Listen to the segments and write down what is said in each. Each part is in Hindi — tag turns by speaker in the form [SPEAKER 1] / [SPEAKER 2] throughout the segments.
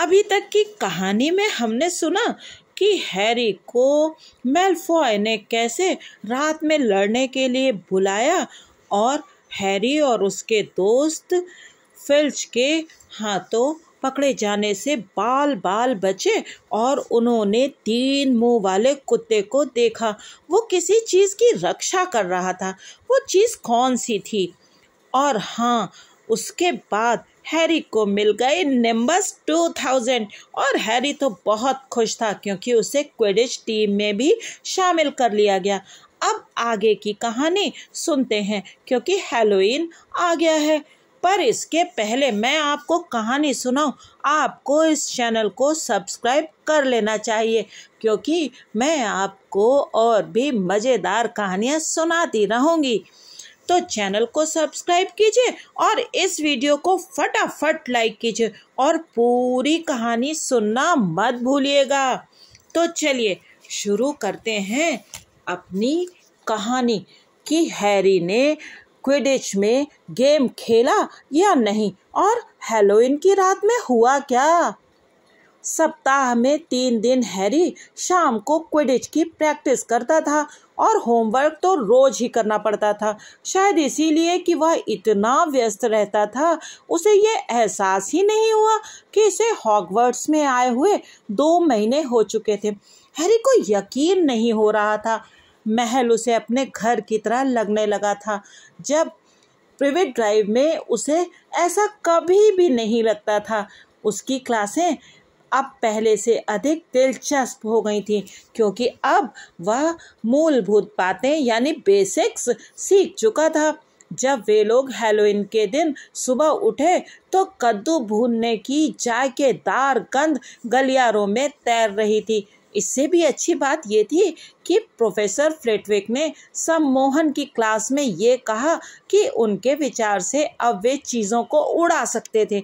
[SPEAKER 1] अभी तक की कहानी में हमने सुना कि हैरी को मेलफॉय ने कैसे रात में लड़ने के लिए बुलाया और हैरी और उसके दोस्त फिल्च के हाथों पकड़े जाने से बाल बाल बचे और उन्होंने तीन मुंह वाले कुत्ते को देखा वो किसी चीज़ की रक्षा कर रहा था वो चीज़ कौन सी थी और हाँ उसके बाद हैरी को मिल गए नंबर्स टू थाउजेंड और हैरी तो बहुत खुश था क्योंकि उसे क्विडिश टीम में भी शामिल कर लिया गया अब आगे की कहानी सुनते हैं क्योंकि हेलोइन आ गया है पर इसके पहले मैं आपको कहानी सुनाऊं आपको इस चैनल को सब्सक्राइब कर लेना चाहिए क्योंकि मैं आपको और भी मज़ेदार कहानियाँ सुनाती रहूँगी तो चैनल को सब्सक्राइब कीजिए और इस वीडियो को फटाफट लाइक कीजिए और पूरी कहानी सुनना मत भूलिएगा तो चलिए शुरू करते हैं अपनी कहानी कि हैरी ने क्विडिच में गेम खेला या नहीं और हेलोइन की रात में हुआ क्या सप्ताह में तीन दिन हैरी शाम को क्विडिच की प्रैक्टिस करता था और होमवर्क तो रोज ही करना पड़ता था शायद इसीलिए कि वह इतना व्यस्त रहता था उसे ये एहसास ही नहीं हुआ कि इसे हॉकवर्ड्स में आए हुए दो महीने हो चुके थे हैरी को यकीन नहीं हो रहा था महल उसे अपने घर की तरह लगने लगा था जब प्रिवेट ड्राइव में उसे ऐसा कभी भी नहीं लगता था उसकी क्लासें अब पहले से अधिक दिलचस्प हो गई थी क्योंकि अब वह मूलभूत बातें यानी बेसिक्स सीख चुका था जब वे लोग हेलोइन के दिन सुबह उठे तो कद्दू भूनने की जायकेदार गंध गलियारों में तैर रही थी इससे भी अच्छी बात ये थी कि प्रोफेसर फ्लेटविक ने सम्मोहन की क्लास में ये कहा कि उनके विचार से अब वे चीज़ों को उड़ा सकते थे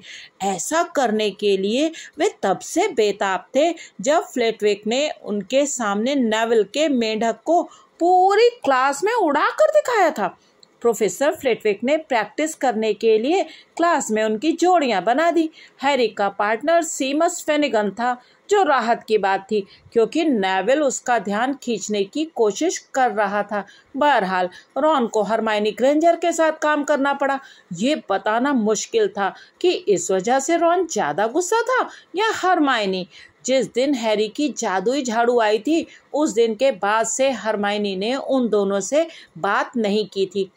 [SPEAKER 1] ऐसा करने के लिए वे तब से बेताब थे जब फ्लेटविक ने उनके सामने नेवल के मेंढक को पूरी क्लास में उड़ा कर दिखाया था प्रोफेसर फ्लेटविक ने प्रैक्टिस करने के लिए क्लास में उनकी जोड़ियां बना दी हैरी का पार्टनर सीमस फेनिगन था जो राहत की बात थी क्योंकि नेवल उसका ध्यान खींचने की कोशिश कर रहा था बहरहाल रॉन को हरमाइनी ग्रेंजर के साथ काम करना पड़ा ये बताना मुश्किल था कि इस वजह से रॉन ज़्यादा गुस्सा था या हरमाइनी जिस दिन हैरी की जादुई झाड़ू आई थी उस दिन के बाद से हरमाइनी ने उन दोनों से बात नहीं की थी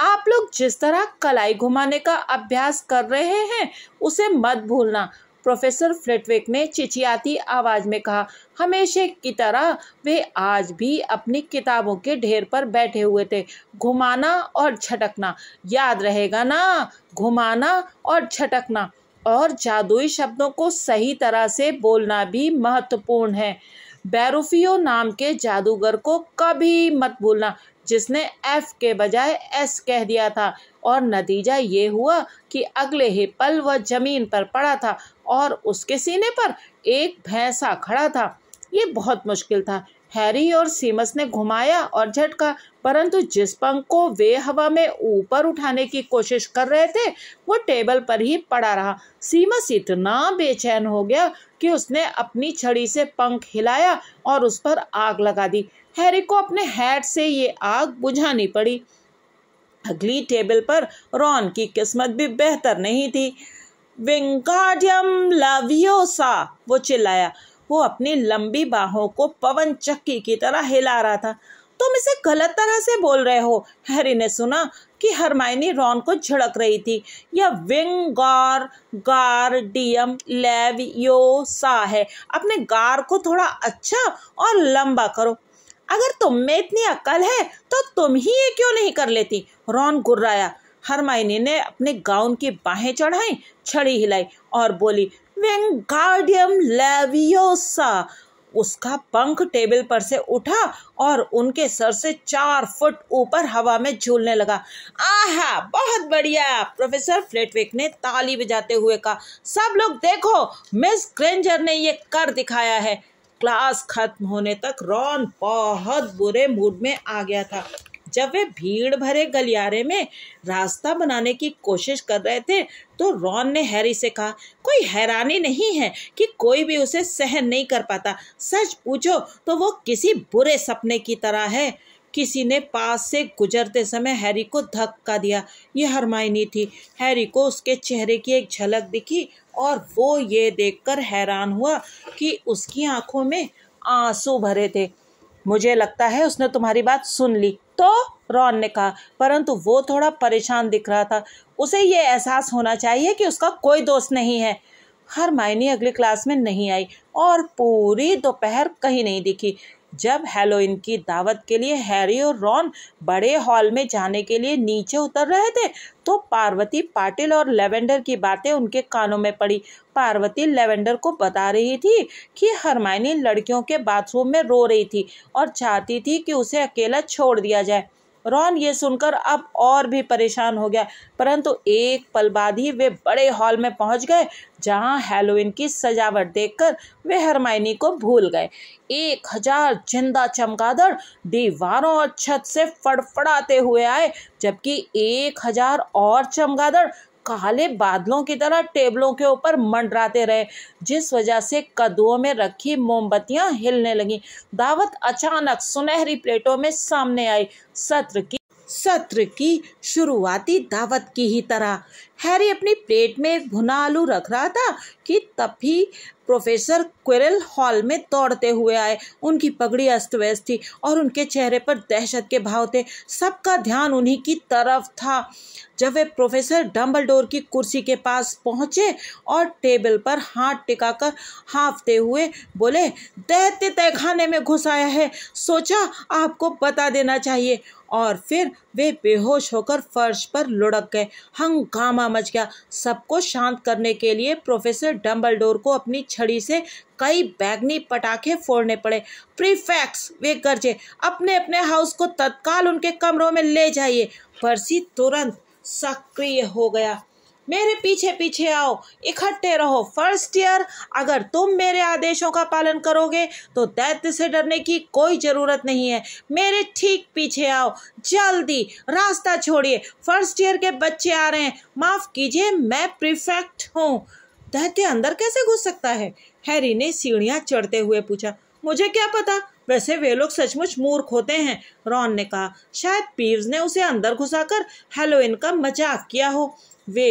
[SPEAKER 1] आप लोग जिस तरह कलाई घुमाने का अभ्यास कर रहे हैं उसे मत भूलना प्रोफेसर फ्लेटवेक ने चिचियाती आवाज़ में कहा हमेशा की तरह वे आज भी अपनी किताबों के ढेर पर बैठे हुए थे घुमाना और झटकना याद रहेगा ना घुमाना और झटकना और जादुई शब्दों को सही तरह से बोलना भी महत्वपूर्ण है बैरूफियो नाम के जादूगर को कभी मत भूलना जिसने एफ के बजाय एस कह दिया था और नतीजा ये हुआ कि अगले ही पल वह जमीन पर पड़ा था और उसके सीने पर एक भैंसा खड़ा था ये बहुत मुश्किल था हैरी और सीमस ने घुमाया और झटका परंतु जिस पंख को वे हवा में ऊपर उठाने की कोशिश कर रहे थे वो टेबल पर ही पड़ा रहा सीमस इतना बेचैन हो गया कि उसने अपनी छड़ी से पंख हिलाया और उस पर आग लगा दी हैरी को अपने हैट से ये आग बुझानी पड़ी अगली टेबल पर रॉन की किस्मत भी बेहतर नहीं थी विंगार्डियम लवियोसा वो चिल्लाया वो अपनी लंबी बाहों को पवन चक्की की तरह हिला रहा था तुम इसे गलत तरह से बोल रहे हो हैरी ने सुना कि हरमाइनी रॉन को झड़क रही थी यह विंग गार गार डीएम लेव यो सा है अपने गार को थोड़ा अच्छा और लंबा करो अगर तुम में इतनी अक्ल है तो तुम ही ये क्यों नहीं कर लेती रॉन गुर्राया मायने ने अपने गाउन की बाहें चढ़ाई छड़ी हिलाई और बोली वेंगार्डियम लेवियोसा उसका पंख टेबल पर से उठा और उनके सर से चार फुट ऊपर हवा में झूलने लगा आहा बहुत बढ़िया प्रोफेसर फ्लेटविक ने ताली बजाते हुए कहा सब लोग देखो मिस ग्रेंजर ने ये कर दिखाया है क्लास खत्म होने तक रॉन बहुत बुरे मूड में आ गया था जब वे भीड़ भरे गलियारे में रास्ता बनाने की कोशिश कर रहे थे तो रॉन ने हैरी से कहा कोई हैरानी नहीं है कि कोई भी उसे सहन नहीं कर पाता सच पूछो तो वो किसी बुरे सपने की तरह है किसी ने पास से गुजरते समय हैरी को धक्का दिया ये हरमाइनी थी हैरी को उसके चेहरे की एक झलक दिखी और वो ये देखकर हैरान हुआ कि उसकी आंखों में आंसू भरे थे मुझे लगता है उसने तुम्हारी बात सुन ली तो रॉन ने कहा परंतु वो थोड़ा परेशान दिख रहा था उसे ये एहसास होना चाहिए कि उसका कोई दोस्त नहीं है हर मायने अगली क्लास में नहीं आई और पूरी दोपहर कहीं नहीं दिखी जब हेलोइन की दावत के लिए हैरी और रॉन बड़े हॉल में जाने के लिए नीचे उतर रहे थे तो पार्वती पाटिल और लेवेंडर की बातें उनके कानों में पड़ी पार्वती लेवेंडर को बता रही थी कि हरमाइनी लड़कियों के बाथरूम में रो रही थी और चाहती थी कि उसे अकेला छोड़ दिया जाए रॉन ये सुनकर अब और भी परेशान हो गया परंतु एक पल बाद ही वे बड़े हॉल में पहुंच गए जहां हेलोइन की सजावट देखकर वे हरमाइनी को भूल गए एक हजार जिंदा चमगादड़ दीवारों और छत से फड़फड़ाते हुए आए जबकि एक हजार और चमगादड़ काले बादलों की तरह टेबलों के ऊपर मंडराते रहे जिस वजह से कद्दुओं में रखी मोमबत्तियां हिलने लगी दावत अचानक सुनहरी प्लेटों में सामने आई सत्र की सत्र की शुरुआती दावत की ही तरह हैरी अपनी प्लेट में एक भुना आलू रख रहा था कि तभी प्रोफेसर क्वेरल हॉल में दौड़ते हुए आए उनकी पगड़ी अस्त व्यस्त थी और उनके चेहरे पर दहशत के भाव थे सबका ध्यान उन्हीं की तरफ था जब वे प्रोफेसर डम्बलडोर की कुर्सी के पास पहुंचे और टेबल पर हाथ टिकाकर हाँफते हुए बोले तय तहखाने में घुस आया है सोचा आपको बता देना चाहिए और फिर वे बेहोश होकर फर्श पर लुढ़क गए हंगामा समझ गया सबको शांत करने के लिए प्रोफेसर डम्बलडोर को अपनी छड़ी से कई बैगनी पटाखे फोड़ने पड़े प्रीफैक्स वे गर्जे अपने अपने हाउस को तत्काल उनके कमरों में ले जाइए पर्सी तुरंत सक्रिय हो गया मेरे पीछे पीछे आओ इकट्ठे रहो फर्स्ट ईयर अगर तुम मेरे आदेशों का पालन करोगे तो दैत्य से डरने की कोई ज़रूरत नहीं है मेरे ठीक पीछे आओ जल्दी रास्ता छोड़िए फर्स्ट ईयर के बच्चे आ रहे हैं माफ़ कीजिए मैं प्रिफेक्ट हूँ दैत्य अंदर कैसे घुस सकता है हैरी ने सीढ़ियाँ चढ़ते हुए पूछा मुझे क्या पता वैसे वे लोग सचमुच मूर्ख होते हैं रॉन ने कहा शायद पीव्स ने उसे अंदर घुसाकर हेलोइन का मजाक किया हो वे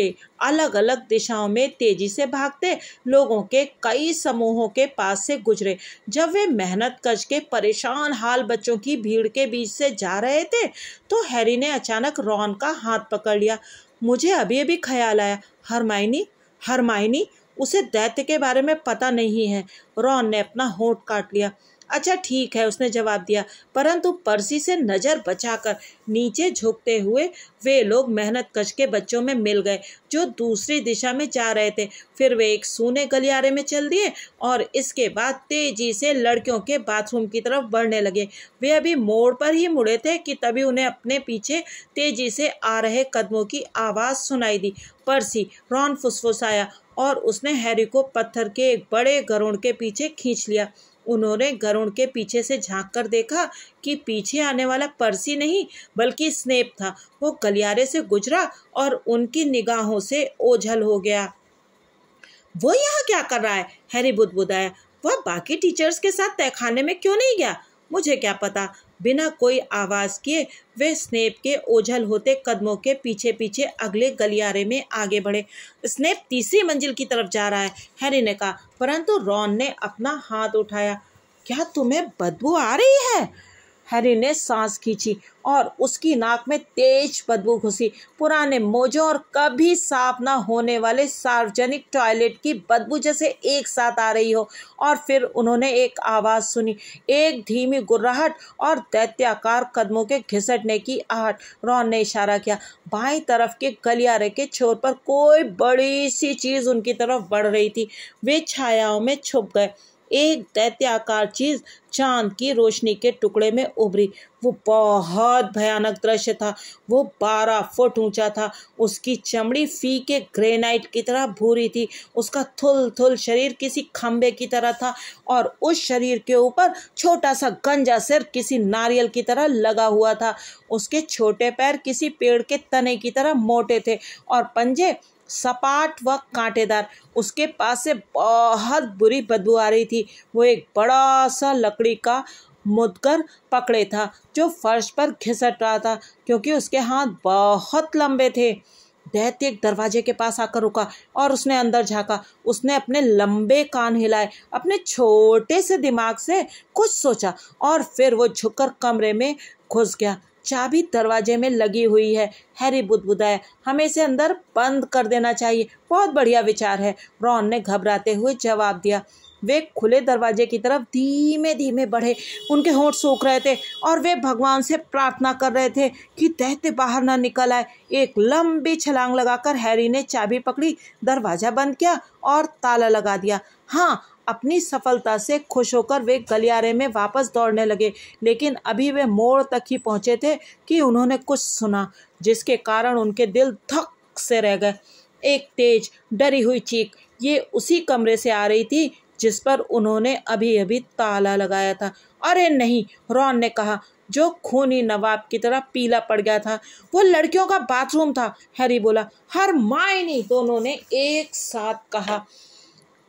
[SPEAKER 1] अलग अलग दिशाओं में तेजी से भागते लोगों के कई समूहों के पास से गुजरे जब वे मेहनत कर के परेशान हाल बच्चों की भीड़ के बीच से जा रहे थे तो हैरी ने अचानक रॉन का हाथ पकड़ लिया मुझे अभी अभी ख्याल आया हरमाइनी हरमाइनी उसे दैत्य के बारे में पता नहीं है रॉन ने अपना होंठ काट लिया अच्छा ठीक है उसने जवाब दिया परंतु पर्सी से नज़र बचाकर नीचे झुकते हुए वे लोग मेहनत कश के बच्चों में मिल गए जो दूसरी दिशा में जा रहे थे फिर वे एक सूने गलियारे में चल दिए और इसके बाद तेजी से लड़कियों के बाथरूम की तरफ बढ़ने लगे वे अभी मोड़ पर ही मुड़े थे कि तभी उन्हें अपने पीछे तेजी से आ रहे कदमों की आवाज़ सुनाई दी पर्सी रॉन फुसफुसाया और उसने हैरी को पत्थर के एक बड़े गरुड़ के पीछे खींच लिया उन्होंने गरुण के पीछे से झांक कर देखा कि पीछे आने वाला पर्सी नहीं बल्कि स्नेप था वो गलियारे से गुजरा और उनकी निगाहों से ओझल हो गया वो यहाँ क्या कर रहा है हैरी बुदबुदाया वह बाकी टीचर्स के साथ तहखाने में क्यों नहीं गया मुझे क्या पता बिना कोई आवाज़ किए वे स्नेप के ओझल होते कदमों के पीछे पीछे अगले गलियारे में आगे बढ़े स्नेप तीसरी मंजिल की तरफ जा रहा है हैरी ने कहा परंतु रॉन ने अपना हाथ उठाया क्या तुम्हें बदबू आ रही है हैरी ने सांस खींची और उसकी नाक में तेज बदबू घुसी पुराने मोजों और कभी साफ ना होने वाले सार्वजनिक टॉयलेट की बदबू जैसे एक साथ आ रही हो और फिर उन्होंने एक आवाज़ सुनी एक धीमी गुर्राहट और दैत्याकार कदमों के घिसटने की आहट रॉन ने इशारा किया बाई तरफ के गलियारे के छोर पर कोई बड़ी सी चीज़ उनकी तरफ बढ़ रही थी वे छायाओं में छुप गए एक दैत्याकार चीज चांद की रोशनी के टुकड़े में उभरी वो बहुत भयानक दृश्य था वो बारह फुट ऊंचा था उसकी चमड़ी फी के ग्रेनाइट की तरह भूरी थी उसका थुल थुल शरीर किसी खंबे की तरह था और उस शरीर के ऊपर छोटा सा गंजा सिर किसी नारियल की तरह लगा हुआ था उसके छोटे पैर किसी पेड़ के तने की तरह मोटे थे और पंजे सपाट व कांटेदार उसके पास से बहुत बुरी बदबू आ रही थी वो एक बड़ा सा लकड़ी का मुदकर पकड़े था जो फर्श पर घिसट रहा था क्योंकि उसके हाथ बहुत लंबे थे दैत्य एक दरवाजे के पास आकर रुका और उसने अंदर झाँका उसने अपने लंबे कान हिलाए अपने छोटे से दिमाग से कुछ सोचा और फिर वो झुककर कमरे में घुस गया चाबी दरवाजे में लगी हुई है हैरी बुदबुदाया हमें इसे अंदर बंद कर देना चाहिए बहुत बढ़िया विचार है रॉन ने घबराते हुए जवाब दिया वे खुले दरवाजे की तरफ धीमे धीमे बढ़े उनके होंठ सूख रहे थे और वे भगवान से प्रार्थना कर रहे थे कि दहते बाहर ना निकल आए एक लंबी छलांग लगाकर हैरी ने चाबी पकड़ी दरवाज़ा बंद किया और ताला लगा दिया हाँ अपनी सफलता से खुश होकर वे गलियारे में वापस दौड़ने लगे लेकिन अभी वे मोड़ तक ही पहुंचे थे कि उन्होंने कुछ सुना जिसके कारण उनके दिल धक से रह गए एक तेज डरी हुई चीख ये उसी कमरे से आ रही थी जिस पर उन्होंने अभी अभी ताला लगाया था अरे नहीं रॉन ने कहा जो खूनी नवाब की तरह पीला पड़ गया था वो लड़कियों का बाथरूम था हैरी बोला हर मायनी दोनों ने एक साथ कहा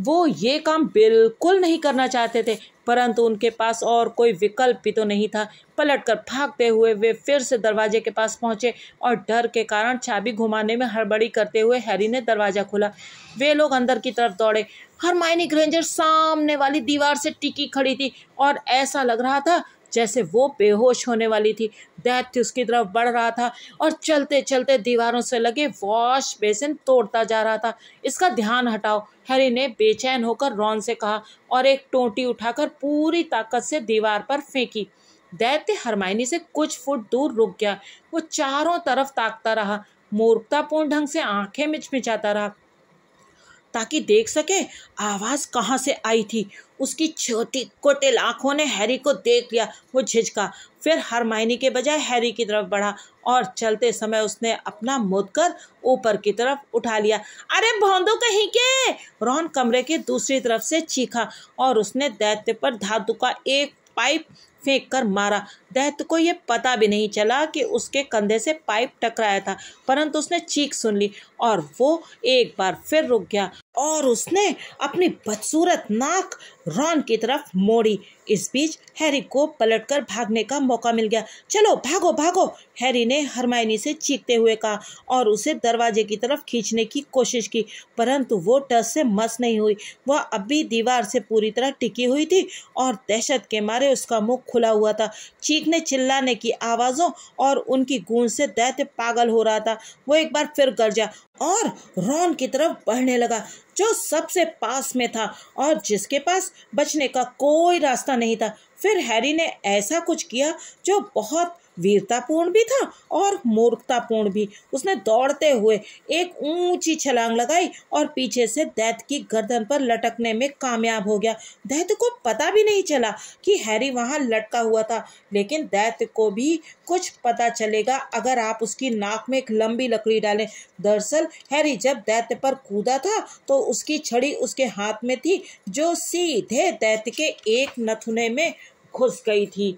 [SPEAKER 1] वो ये काम बिल्कुल नहीं करना चाहते थे परंतु उनके पास और कोई विकल्प भी तो नहीं था पलटकर भागते हुए वे फिर से दरवाजे के पास पहुंचे और डर के कारण चाबी घुमाने में हड़बड़ी करते हुए हैरी ने दरवाज़ा खोला वे लोग अंदर की तरफ दौड़े हरमाइनी ग्रेंजर सामने वाली दीवार से टिकी खड़ी थी और ऐसा लग रहा था जैसे वो बेहोश होने वाली थी दैत्य उसकी तरफ बढ़ रहा था और चलते चलते दीवारों से लगे वॉश बेसिन तोड़ता जा रहा था इसका ध्यान हटाओ हैरी ने बेचैन होकर रॉन से कहा और एक टोटी उठाकर पूरी ताकत से दीवार पर फेंकी दैत्य हरमाइनी से कुछ फुट दूर रुक गया वो चारों तरफ ताकता रहा मूर्खतापूर्ण ढंग से आंखें मिचमिचाता रहा ताकि देख सके आवाज़ कहाँ से आई थी उसकी छोटी कोटिल आंखों ने हैरी को देख लिया वो झिझका फिर हरमाइनी के बजाय हैरी की तरफ बढ़ा और चलते समय उसने अपना मुदकर ऊपर की तरफ उठा लिया अरे भोंदो कहीं के रॉन कमरे के दूसरी तरफ से चीखा और उसने दैत्य पर धातु का एक पाइप फेंक कर मारा दैत को यह पता भी नहीं चला कि उसके कंधे से पाइप टकराया था परंतु उसने चीख सुन ली और वो एक बार फिर रुक गया और उसने अपनी बदसूरत नाक रॉन की तरफ मोड़ी इस बीच हैरी को पलटकर भागने का मौका मिल गया चलो भागो भागो हैरी ने हरमायनी से चीखते हुए कहा और उसे दरवाजे की तरफ खींचने की कोशिश की परंतु वो टस से मस नहीं हुई वह अब भी दीवार से पूरी तरह टिकी हुई थी और दहशत के मारे उसका मुंह खुला हुआ था चीखने चिल्लाने की आवाज़ों और उनकी गूंज से दैत्य पागल हो रहा था वो एक बार फिर गरजा और रॉन की तरफ बढ़ने लगा जो सबसे पास में था और जिसके पास बचने का कोई रास्ता नहीं था फिर हैरी ने ऐसा कुछ किया जो बहुत वीरतापूर्ण भी था और मूर्खतापूर्ण भी उसने दौड़ते हुए एक ऊंची छलांग लगाई और पीछे से दैत की गर्दन पर लटकने में कामयाब हो गया दैत को पता भी नहीं चला कि हैरी वहाँ लटका हुआ था लेकिन दैत को भी कुछ पता चलेगा अगर आप उसकी नाक में एक लंबी लकड़ी डालें दरअसल हैरी जब दैत्य पर कूदा था तो उसकी छड़ी उसके हाथ में थी जो सीधे दैत्य के एक नथुने में घुस गई थी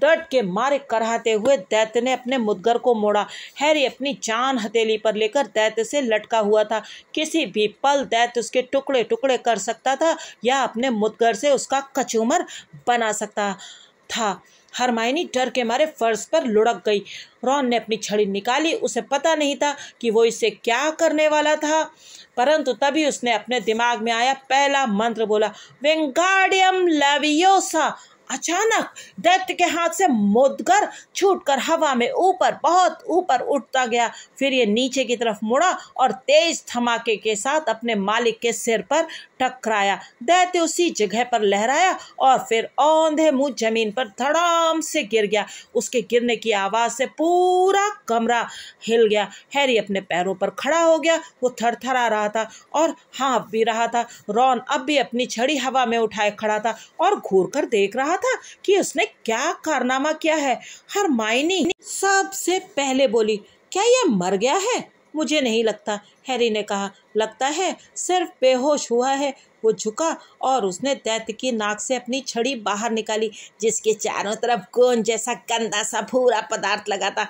[SPEAKER 1] दर्द के मारे कराहते हुए दैत्य ने अपने मुदगर को मोड़ा हैरी अपनी जान हथेली पर लेकर दैत्य से लटका हुआ था किसी भी पल दैत्य उसके टुकड़े टुकड़े कर सकता था या अपने मुदगर से उसका कचूमर बना सकता था हरमायनी डर के मारे फर्श पर लुढ़क गई रॉन ने अपनी छड़ी निकाली उसे पता नहीं था कि वो इसे क्या करने वाला था परंतु तभी उसने अपने दिमाग में आया पहला मंत्र बोला वेंगाडियम लेवियोसा अचानक दैत्य के हाथ से छूट छूटकर हवा में ऊपर बहुत ऊपर उठता गया फिर ये नीचे की तरफ मुड़ा और तेज धमाके के साथ अपने मालिक के सिर पर टकराया दैत्य उसी जगह पर लहराया और फिर औंधे मुँह जमीन पर धड़ाम से गिर गया उसके गिरने की आवाज़ से पूरा कमरा हिल गया हैरी अपने पैरों पर खड़ा हो गया वो थरथरा रहा था और हाँफ भी रहा था रॉन अब भी अपनी छड़ी हवा में उठाए खड़ा था और घूर कर देख रहा था कि उसने क्या कारनामा किया है हर मायनी सबसे पहले बोली क्या यह मर गया है मुझे नहीं लगता हैरी ने कहा लगता है सिर्फ बेहोश हुआ है वो झुका और उसने दैत्य की नाक से अपनी छड़ी बाहर निकाली जिसके चारों तरफ गोंद जैसा गंदा सा भूरा पदार्थ लगा था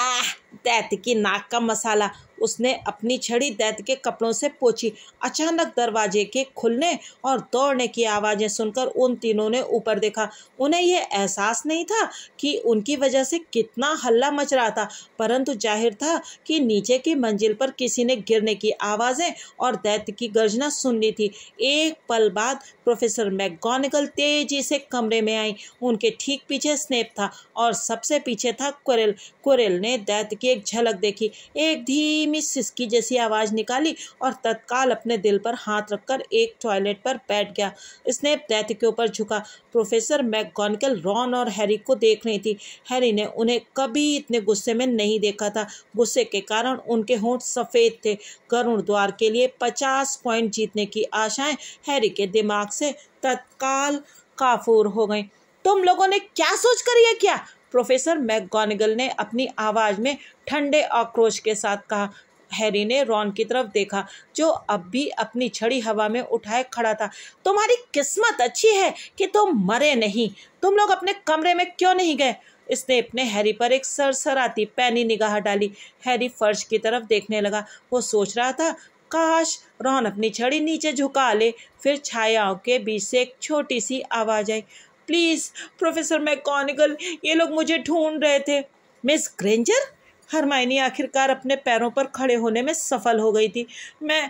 [SPEAKER 1] आह दैत्य की नाक का मसाला उसने अपनी छड़ी दैत के कपड़ों से पोछी अचानक दरवाजे के खुलने और दौड़ने की आवाज़ें सुनकर उन तीनों ने ऊपर देखा उन्हें यह एहसास नहीं था कि उनकी वजह से कितना हल्ला मच रहा था परंतु जाहिर था कि नीचे की मंजिल पर किसी ने गिरने की आवाज़ें और दैत्य की गर्जना सुननी थी एक पल बाद प्रोफेसर मैगोनिकल तेजी से कमरे में आई उनके ठीक पीछे स्नेप था और सबसे पीछे था कुरेल कुरेल ने दैत्य की एक झलक देखी एक धीमी धीमी सिसकी जैसी आवाज़ निकाली और तत्काल अपने दिल पर हाथ रखकर एक टॉयलेट पर बैठ गया स्नेप दैत्य के ऊपर झुका प्रोफेसर मैकगॉनकल रॉन और हैरी को देख रही थी हैरी ने उन्हें कभी इतने गुस्से में नहीं देखा था गुस्से के कारण उनके होंठ सफ़ेद थे करुण द्वार के लिए पचास पॉइंट जीतने की आशाएं हैरी के दिमाग से तत्काल काफूर हो गई तुम लोगों ने क्या सोच कर यह किया प्रोफेसर मैकगोनिगल ने अपनी आवाज़ में ठंडे आक्रोश के साथ कहा हैरी ने रॉन की तरफ देखा जो अब भी अपनी छड़ी हवा में उठाए खड़ा था तुम्हारी किस्मत अच्छी है कि तुम मरे नहीं तुम लोग अपने कमरे में क्यों नहीं गए इसने अपने हैरी पर एक सरसराती पैनी निगाह डाली हैरी फर्श की तरफ देखने लगा वो सोच रहा था काश रॉन अपनी छड़ी नीचे झुका ले फिर छायाओं के बीच से एक छोटी सी आवाज़ आई प्लीज़ प्रोफेसर मैकॉनिकल ये लोग मुझे ढूंढ रहे थे मिस ग्रेंजर हरमाइनी आखिरकार अपने पैरों पर खड़े होने में सफल हो गई थी मैं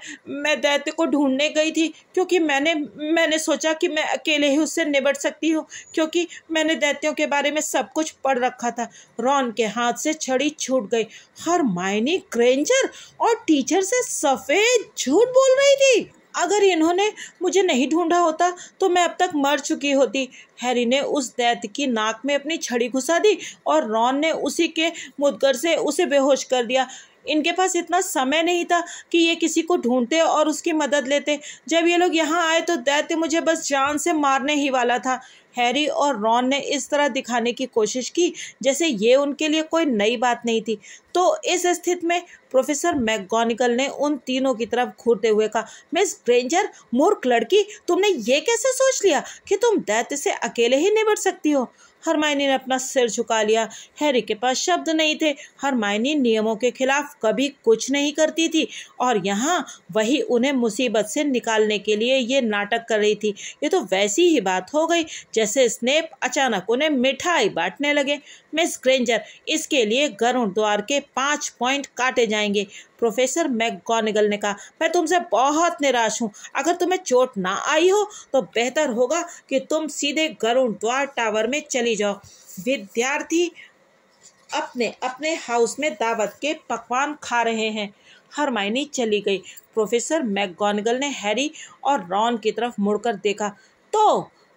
[SPEAKER 1] मैं दैत्य को ढूंढने गई थी क्योंकि मैंने मैंने सोचा कि मैं अकेले ही उससे निबट सकती हूँ क्योंकि मैंने दैत्यों के बारे में सब कुछ पढ़ रखा था रॉन के हाथ से छड़ी छूट गई हरमाइनी ग्रेंजर और टीचर से सफ़ेद झूठ बोल रही थी अगर इन्होंने मुझे नहीं ढूंढा होता तो मैं अब तक मर चुकी होती हैरी ने उस दैत की नाक में अपनी छड़ी घुसा दी और रॉन ने उसी के मुदगर से उसे बेहोश कर दिया इनके पास इतना समय नहीं था कि ये किसी को ढूंढते और उसकी मदद लेते जब ये लोग यहाँ आए तो दैत्य मुझे बस जान से मारने ही वाला था हैरी और रॉन ने इस तरह दिखाने की कोशिश की जैसे ये उनके लिए कोई नई बात नहीं थी तो इस स्थिति में प्रोफेसर मैकगोनिकल ने उन तीनों की तरफ घूरते हुए कहा मिस ग्रेंजर मूर्ख लड़की तुमने ये कैसे सोच लिया कि तुम दैत्य से अकेले ही निबट सकती हो हरमायनी ने अपना सिर झुका लिया हैरी के पास शब्द नहीं थे हरमायनी नियमों के खिलाफ कभी कुछ नहीं करती थी और यहाँ वही उन्हें मुसीबत से निकालने के लिए ये नाटक कर रही थी ये तो वैसी ही बात हो गई जैसे स्नेप अचानक उन्हें मिठाई बांटने लगे मिस ग्रेंजर इसके लिए गरुण द्वार के पाँच पॉइंट काटे जाएंगे प्रोफेसर मैकगोनिगल ने कहा मैं तुमसे बहुत निराश हूँ अगर तुम्हें चोट ना आई हो तो बेहतर होगा कि तुम सीधे गरुण द्वार टावर में चली जाओ विद्यार्थी अपने अपने हाउस में दावत के पकवान खा रहे हैं हरमाइनी चली गई प्रोफेसर मैकगोनिगल ने हैरी और रॉन की तरफ मुड़कर देखा तो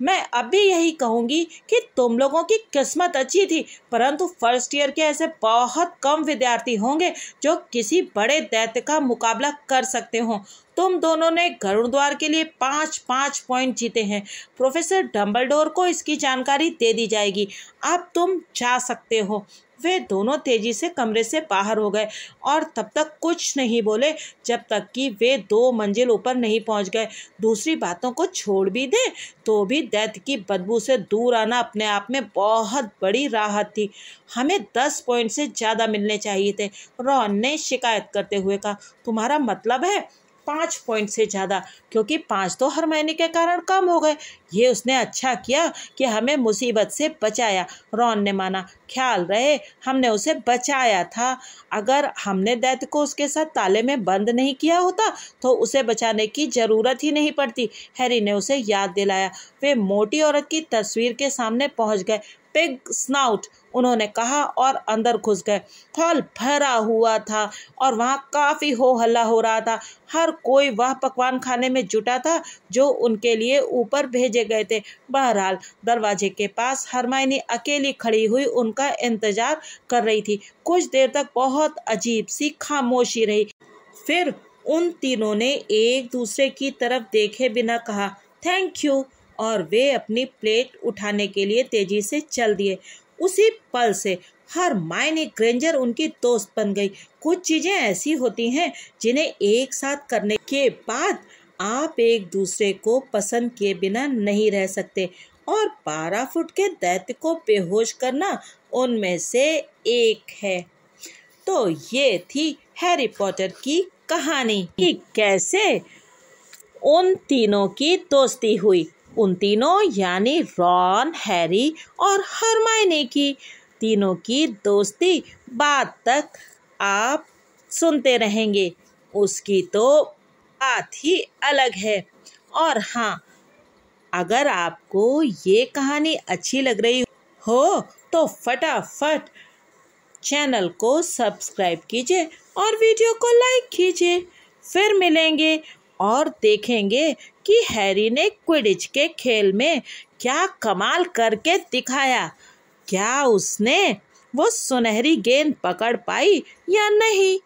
[SPEAKER 1] मैं अब भी यही कहूँगी कि तुम लोगों की किस्मत अच्छी थी परंतु फर्स्ट ईयर के ऐसे बहुत कम विद्यार्थी होंगे जो किसी बड़े दैत्य का मुकाबला कर सकते हों तुम दोनों ने गरुण द्वार के लिए पाँच पाँच पॉइंट जीते हैं प्रोफेसर डम्बलडोर को इसकी जानकारी दे दी जाएगी अब तुम जा सकते हो वे दोनों तेजी से कमरे से बाहर हो गए और तब तक कुछ नहीं बोले जब तक कि वे दो मंजिल ऊपर नहीं पहुंच गए दूसरी बातों को छोड़ भी दें तो भी दैत की बदबू से दूर आना अपने आप में बहुत बड़ी राहत थी हमें दस पॉइंट से ज़्यादा मिलने चाहिए थे रॉन ने शिकायत करते हुए कहा तुम्हारा मतलब है पाँच पॉइंट से ज़्यादा क्योंकि पाँच तो हर महीने के कारण कम हो गए ये उसने अच्छा किया कि हमें मुसीबत से बचाया रॉन ने माना ख्याल रहे हमने उसे बचाया था अगर हमने दैत को उसके साथ ताले में बंद नहीं किया होता तो उसे बचाने की ज़रूरत ही नहीं पड़ती हैरी ने उसे याद दिलाया वे मोटी औरत की तस्वीर के सामने पहुंच गए पिग स्नाउट उन्होंने कहा और अंदर घुस गए हॉल भरा हुआ था और वहाँ काफ़ी हो हल्ला हो रहा था हर कोई वह पकवान खाने में जुटा था जो उनके लिए ऊपर भेजे गए थे बहरहाल दरवाजे के पास हरमाइनी अकेली खड़ी हुई उनका इंतजार कर रही थी कुछ देर तक बहुत अजीब सी खामोशी रही फिर उन तीनों ने एक दूसरे की तरफ देखे बिना कहा थैंक यू और वे अपनी प्लेट उठाने के लिए तेजी से चल दिए उसी पल से हर मायने ग्रेंजर उनकी दोस्त बन गई कुछ चीज़ें ऐसी होती हैं जिन्हें एक साथ करने के बाद आप एक दूसरे को पसंद किए बिना नहीं रह सकते और बारह फुट के दैत्य को बेहोश करना उनमें से एक है तो ये थी हैरी पॉटर की कहानी कि कैसे उन तीनों की दोस्ती हुई उन तीनों यानी रॉन हैरी और हरमाइने की तीनों की दोस्ती बात तक आप सुनते रहेंगे उसकी तो बात ही अलग है और हाँ अगर आपको ये कहानी अच्छी लग रही हो तो फटाफट चैनल को सब्सक्राइब कीजिए और वीडियो को लाइक कीजिए फिर मिलेंगे और देखेंगे कि हैरी ने क्विडिच के खेल में क्या कमाल करके दिखाया क्या उसने वो सुनहरी गेंद पकड़ पाई या नहीं